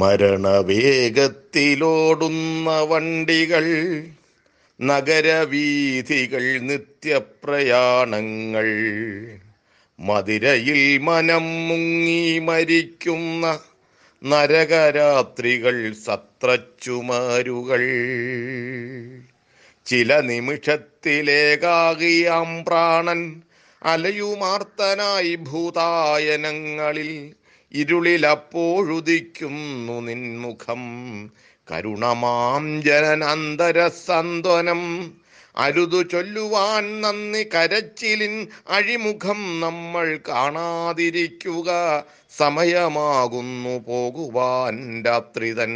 മരണവേഗത്തിലോടുന്ന വണ്ടികൾ നഗരവീഥികൾ നിത്യപ്രയാണങ്ങൾ മതിരയിൽ മനം മുങ്ങി മരിക്കുന്ന നരകരാത്രികൾ സത്രച്ചുമാരുകൾ ചില നിമിഷത്തിലേകാകിയാം പ്രാണൻ അലയുമാർത്തനായി ഭൂതായനങ്ങളിൽ ഇരുളിൽ അപ്പോഴുദിക്കുന്നു നിൻമുഖം കരുണമാം ജനനന്തര സന്ത്വനം അരുതു ചൊല്ലുവാൻ നന്ദി കരച്ചിലിൻ അഴിമുഖം നമ്മൾ കാണാതിരിക്കുക സമയമാകുന്നു പോകുവാൻ രാത്രിതൻ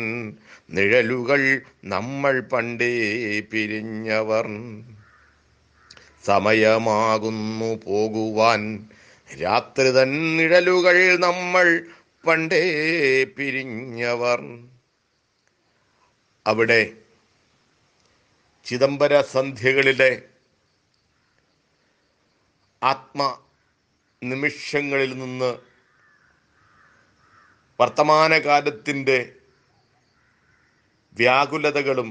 നിഴലുകൾ നമ്മൾ പണ്ടേ പിരിഞ്ഞവർ സമയമാകുന്നു പോകുവാൻ രാത്രി തന്നിഴലുകൾ നമ്മൾ പണ്ടേ പിരിഞ്ഞവർ അവിടെ ചിദംബര സന്ധ്യകളിലെ ആത്മ നിമിഷങ്ങളിൽ നിന്ന് വർത്തമാനകാലത്തിൻ്റെ വ്യാകുലതകളും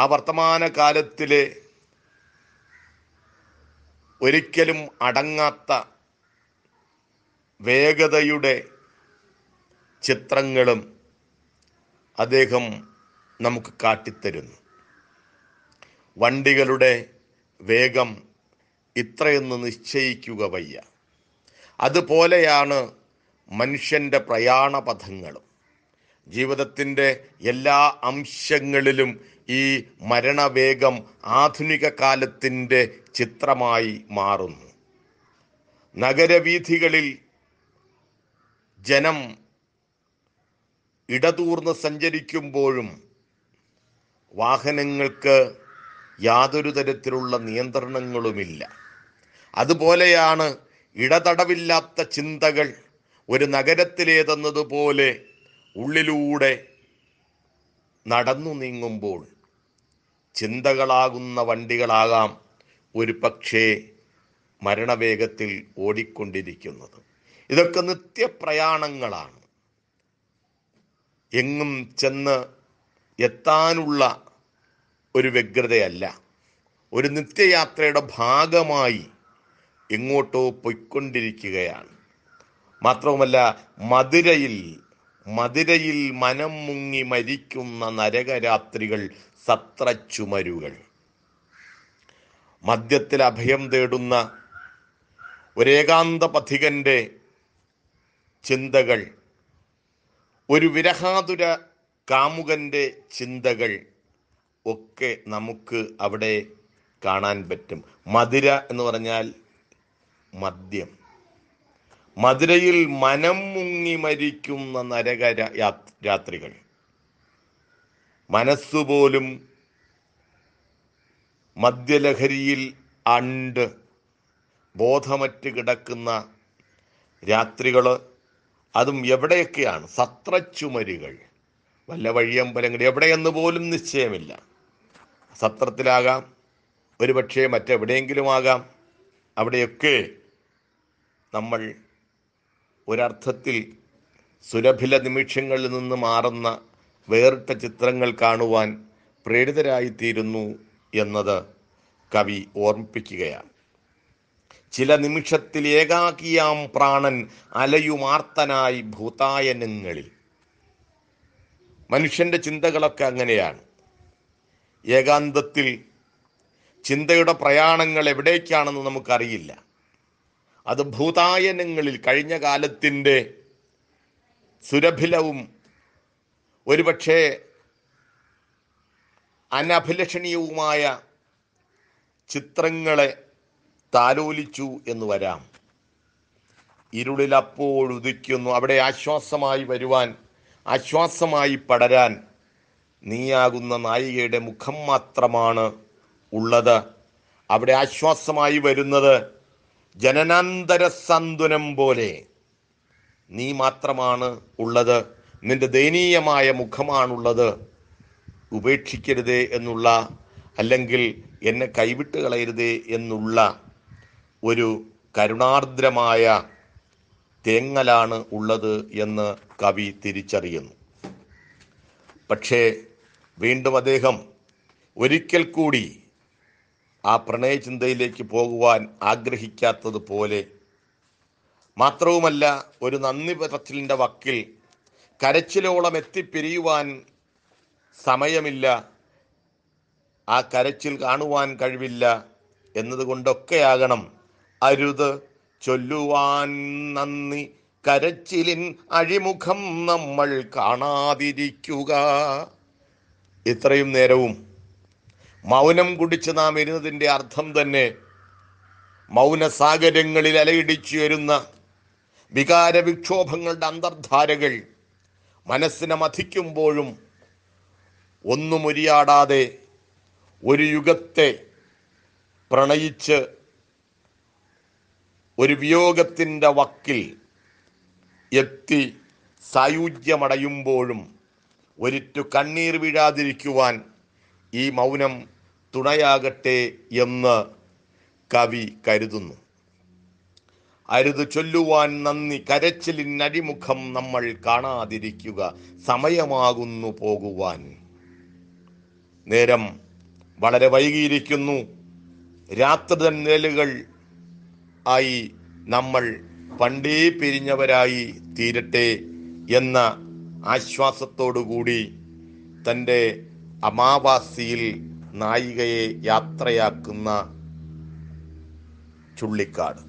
ആ വർത്തമാനകാലത്തിലെ ഒരിക്കലും അടങ്ങാത്ത വേഗതയുടെ ചിത്രങ്ങളും അദ്ദേഹം നമുക്ക് കാട്ടിത്തരുന്നു വണ്ടികളുടെ വേഗം ഇത്രയെന്ന് നിശ്ചയിക്കുക വയ്യ അതുപോലെയാണ് മനുഷ്യൻ്റെ പ്രയാണപഥങ്ങളും ജീവിതത്തിൻ്റെ എല്ലാ അംശങ്ങളിലും ഈ മരണവേഗം ആധുനിക കാലത്തിൻ്റെ ചിത്രമായി മാറുന്നു നഗരവീഥികളിൽ ജനം ഇടതൂർന്ന് സഞ്ചരിക്കുമ്പോഴും വാഹനങ്ങൾക്ക് യാതൊരു തരത്തിലുള്ള നിയന്ത്രണങ്ങളുമില്ല അതുപോലെയാണ് ഇടതടവില്ലാത്ത ചിന്തകൾ ഒരു നഗരത്തിലേതെന്നതുപോലെ ഉള്ളിലൂടെ നടന്നു നീങ്ങുമ്പോൾ ചിന്തകളാകുന്ന വണ്ടികളാകാം ഒരു പക്ഷേ മരണവേഗത്തിൽ ഓടിക്കൊണ്ടിരിക്കുന്നത് ഇതൊക്കെ നിത്യപ്രയാണങ്ങളാണ് എങ്ങും ചെന്ന് എത്താനുള്ള ഒരു വ്യഗ്രതയല്ല ഒരു നിത്യയാത്രയുടെ ഭാഗമായി എങ്ങോട്ടോ പൊയ്ക്കൊണ്ടിരിക്കുകയാണ് മാത്രവുമല്ല മധുരയിൽ മധുരയിൽ മനം മുങ്ങി മരിക്കുന്ന നരകരാത്രികൾ സത്രച്ചുമരുകൾ മദ്യത്തിൽ അഭയം തേടുന്ന ഒരേകാന്ത പഥികൻ്റെ ചിന്തകൾ ഒരു വിരഹാതുര കാമുകൻ്റെ ചിന്തകൾ ഒക്കെ നമുക്ക് അവിടെ കാണാൻ പറ്റും മധുര എന്ന് പറഞ്ഞാൽ മദ്യം മധുരയിൽ മനം മുങ്ങി മരിക്കുന്ന നരക രാത്രികൾ മനസ്സുപോലും മദ്യലഹരിയിൽ അണ്ട് ബോധമറ്റ് കിടക്കുന്ന രാത്രികൾ അതും എവിടെയൊക്കെയാണ് സത്രച്ചുമരുകൾ വല്ല വഴിയമ്പലങ്ങൾ എവിടെയെന്ന് പോലും നിശ്ചയമില്ല സത്രത്തിലാകാം ഒരുപക്ഷെ മറ്റെവിടെയെങ്കിലും ആകാം അവിടെയൊക്കെ നമ്മൾ ഒരർത്ഥത്തിൽ സുലഭില നിമിഷങ്ങളിൽ നിന്ന് മാറുന്ന വേറിട്ട ചിത്രങ്ങൾ കാണുവാൻ പ്രേരിതരായിത്തീരുന്നു എന്നത് കവി ഓർമ്മിപ്പിക്കുകയാണ് ചില നിമിഷത്തിൽ ഏകാക്കിയാം പ്രാണൻ അലയുമാർത്തനായി ഭൂതായനങ്ങളിൽ മനുഷ്യൻ്റെ ചിന്തകളൊക്കെ അങ്ങനെയാണ് ഏകാന്തത്തിൽ ചിന്തയുടെ പ്രയാണങ്ങൾ എവിടേക്കാണെന്ന് നമുക്കറിയില്ല അത് ഭൂതായനങ്ങളിൽ കഴിഞ്ഞ കാലത്തിൻ്റെ സുരഭിലവും ഒരുപക്ഷെ അനഭിലഷണീയവുമായ ചിത്രങ്ങളെ താലോലിച്ചു എന്ന് വരാം ഇരുളിൽ അപ്പോഴുദിക്കുന്നു അവിടെ ആശ്വാസമായി വരുവാൻ ആശ്വാസമായി പടരാൻ നീയാകുന്ന നായികയുടെ മുഖം മാത്രമാണ് ഉള്ളത് അവിടെ ആശ്വാസമായി വരുന്നത് ജനനാന്തര സന്തുനം പോലെ നീ മാത്രമാണ് ഉള്ളത് നിന്റെ ദയനീയമായ മുഖമാണുള്ളത് ഉപേക്ഷിക്കരുതേ എന്നുള്ള അല്ലെങ്കിൽ എന്നെ കൈവിട്ട് കളയരുതേ എന്നുള്ള ഒരു കരുണാർദ്രമായ തേങ്ങലാണ് ഉള്ളത് എന്ന് കവി തിരിച്ചറിയുന്നു പക്ഷേ വീണ്ടും അദ്ദേഹം ഒരിക്കൽ കൂടി ആ പ്രണയചിന്തയിലേക്ക് പോകുവാൻ ആഗ്രഹിക്കാത്തത് പോലെ മാത്രവുമല്ല ഒരു നന്ദി പത്രത്തിലിൻ്റെ വക്കിൽ കരച്ചിലോളം എത്തിപ്പിരിയുവാൻ സമയമില്ല ആ കരച്ചിൽ കാണുവാൻ കഴിവില്ല എന്നതുകൊണ്ടൊക്കെയാകണം അരുത് ചൊല്ലുവാൻ നന്ദി കരച്ചിലിൻ അഴിമുഖം നമ്മൾ കാണാതിരിക്കുക ഇത്രയും നേരവും മൗനം കുടിച്ച് നാം ഇരുന്നതിൻ്റെ അർത്ഥം തന്നെ മൗനസാഗരങ്ങളിൽ അലയിടിച്ചു വരുന്ന വികാരവിക്ഷോഭങ്ങളുടെ അന്തർധാരകൾ മനസ്സിനെ മഥിക്കുമ്പോഴും ഒന്നും ഉരിയാടാതെ ഒരു യുഗത്തെ പ്രണയിച്ച് ഒരു വിയോഗത്തിൻ്റെ വക്കിൽ എത്തി സായുജ്യമടയുമ്പോഴും ഒരിറ്റു കണ്ണീർ വീഴാതിരിക്കുവാൻ ഈ മൗനം തുണയാകട്ടെ എന്ന് കവി കരുതുന്നു അരുത് ചൊല്ലുവാൻ നന്ദി അടിമുഖം നമ്മൾ കാണാതിരിക്കുക സമയമാകുന്നു പോകുവാൻ നേരം വളരെ വൈകിയിരിക്കുന്നു രാത്രിതൻ നേലുകൾ ആയി നമ്മൾ പണ്ടേ പിരിഞ്ഞവരായി തീരട്ടെ എന്ന ആശ്വാസത്തോടുകൂടി തൻ്റെ അമാവാസിയിൽ നായികയെ യാത്രയാക്കുന്ന ചുള്ളിക്കാട്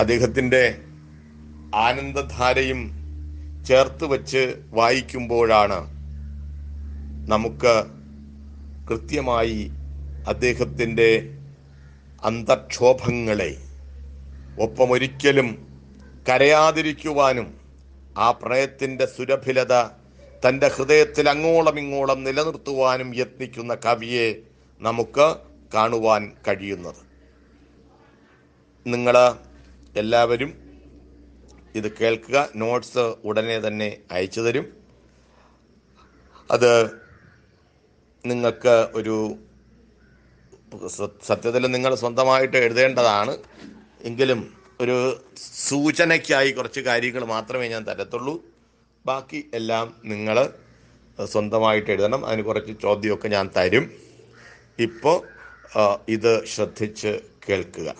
അദ്ദേഹത്തിൻ്റെ ആനന്ദധാരയും ചേർത്ത് വച്ച് വായിക്കുമ്പോഴാണ് നമുക്ക് കൃത്യമായി അദ്ദേഹത്തിൻ്റെ അന്തക്ഷോഭങ്ങളെ ഒപ്പമൊരിക്കലും കരയാതിരിക്കുവാനും ആ പ്രണയത്തിൻ്റെ സുരഭിലത തൻ്റെ ഹൃദയത്തിൽ അങ്ങോളം ഇങ്ങോളം നിലനിർത്തുവാനും യത്നിക്കുന്ന കവിയെ നമുക്ക് കാണുവാൻ കഴിയുന്നത് നിങ്ങൾ എല്ലാവരും ഇത് കേൾക്കുക നോട്ട്സ് ഉടനെ തന്നെ അയച്ചു തരും അത് നിങ്ങൾക്ക് ഒരു സത്യത്തിൽ നിങ്ങൾ സ്വന്തമായിട്ട് എഴുതേണ്ടതാണ് എങ്കിലും ഒരു സൂചനയ്ക്കായി കുറച്ച് കാര്യങ്ങൾ മാത്രമേ ഞാൻ തരത്തുള്ളൂ ബാക്കി എല്ലാം നിങ്ങൾ സ്വന്തമായിട്ട് എഴുതണം അതിന് കുറച്ച് ചോദ്യമൊക്കെ ഞാൻ തരും ഇപ്പോൾ ഇത് ശ്രദ്ധിച്ച് കേൾക്കുക